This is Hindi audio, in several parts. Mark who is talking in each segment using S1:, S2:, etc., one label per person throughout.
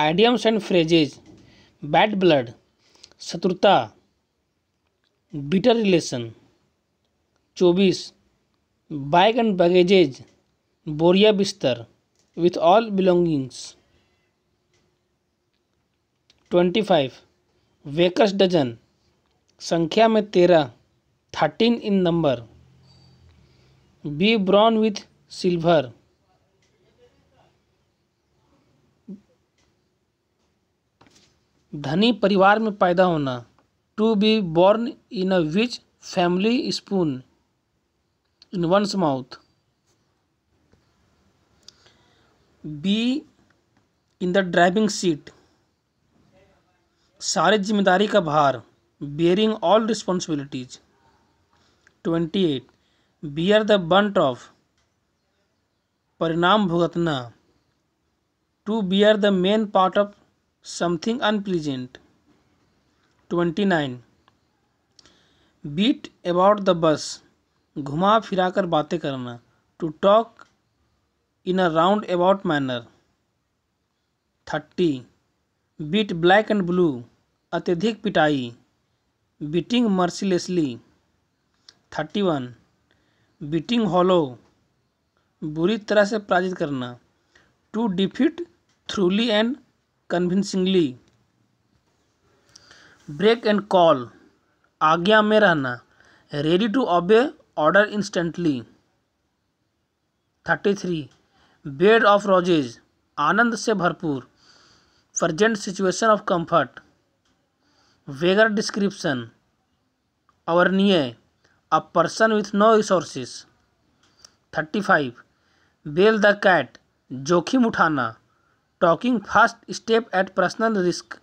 S1: idioms and phrases bad blood शत्रुता बिटर रिलेशन चौबीस बैग एंड बैगेजेज बोरिया बिस्तर with all belongings twenty five baker's dozen संख्या में तेरह thirteen in number be born with silver धनी परिवार में पैदा होना to be born in a rich family spoon in one's mouth be in the driving seat सारी जिम्मेदारी का भार bearing all responsibilities twenty eight bear the brunt of परिणाम भुगतना to bear the main part of something unpleasant 29 beat about the bush घुमा फिरा कर बातें करना to talk in a round about manner thirty beat black and blue अत्यधिक पिटाई beating mercilessly thirty one beating hollow बुरी तरह से पराजित करना to defeat thoroughly and convincingly beck and call आज्ञा में रहना ready to obey order instantly thirty three bed of roses आनंद से भरपूर present situation of comfort vague description अवर्णीय a person with no resources thirty five bell the cat जोखिम उठाना taking first step at personal risk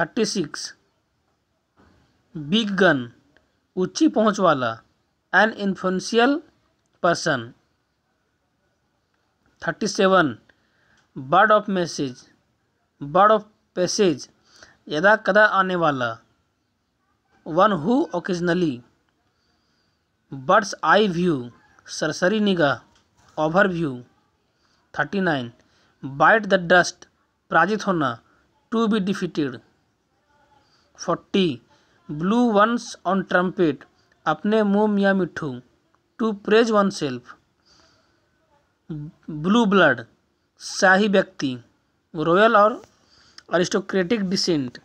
S1: thirty six big gun ऊंची पहुंच वाला an influential person thirty seven bird of message bird of passage यदा कदा आने वाला one who occasionally bird's eye view सरसरी निगाह overview thirty nine bite the dust पराजित होना to be defeated forty blow one's own trumpet अपने मोम या मिठू to praise oneself blue blood शाही व्यक्ति रॉयल और aristocratic descent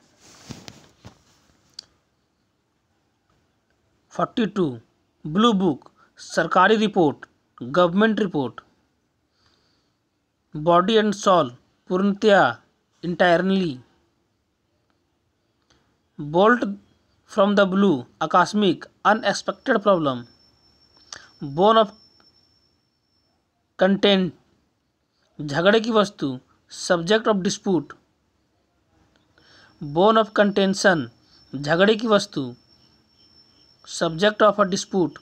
S1: forty two blue book सरकारी रिपोर्ट government report body and soul पूर्णतया entirely bolt from the blue आकस्मिक unexpected problem bone of content झगड़े की वस्तु subject of dispute bone of contention झगड़े की वस्तु subject of a dispute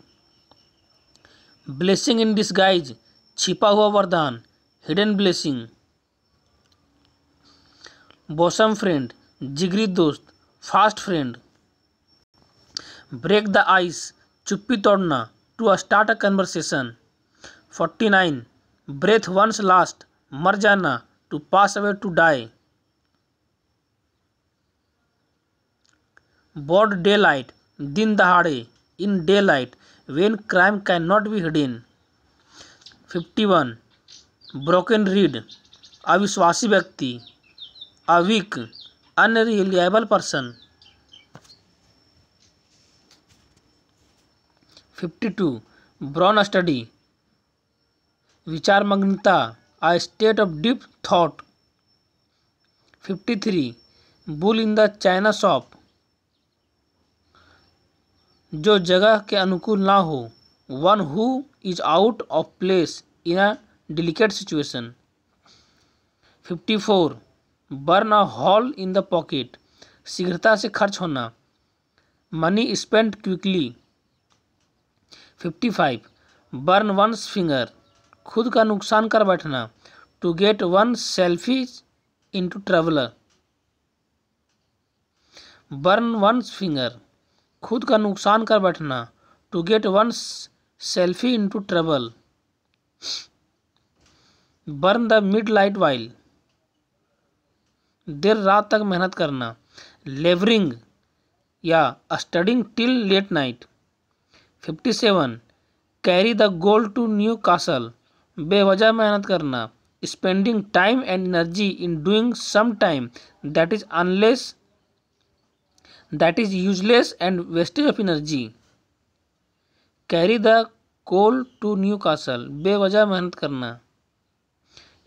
S1: blessing in disguise छिपा हुआ वरदान हिडन ब्लेसिंग बॉसम फ्रेंड जिगरी दोस्त fast friend break the ice चुप्पी तोड़ना to start a conversation forty nine breath one's last मर जाना to pass away to die broad daylight दिन दहाड़े in daylight when crime can not be hidden fifty one broken reed अविश्वासी व्यक्ति अविक unreliable person fifty two brown study विचारमग्नता a state of deep thought fifty three bull in the china shop जो जगह के अनुकूल ना हो one who is out of place in a situation fifty four burn a hole in the pocket शीघ्रता से खर्च होना money spend quickly fifty five burn one's finger खुद का नुकसान कर बैठना to get one self into trouble burn one's finger खुद का नुकसान कर बैठना to get one self into trouble burn the midnight oil देर रात तक मेहनत करना लेवरिंग या studying till late night fifty seven carry the coal to Newcastle बेवजह मेहनत करना spending time and energy in doing some time that is unless that is useless and wastage of energy carry the coal to Newcastle बेवजह मेहनत करना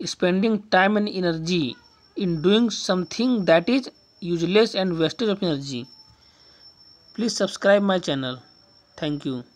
S1: spending time and energy in doing something that is useless and wastage of energy please subscribe my channel thank you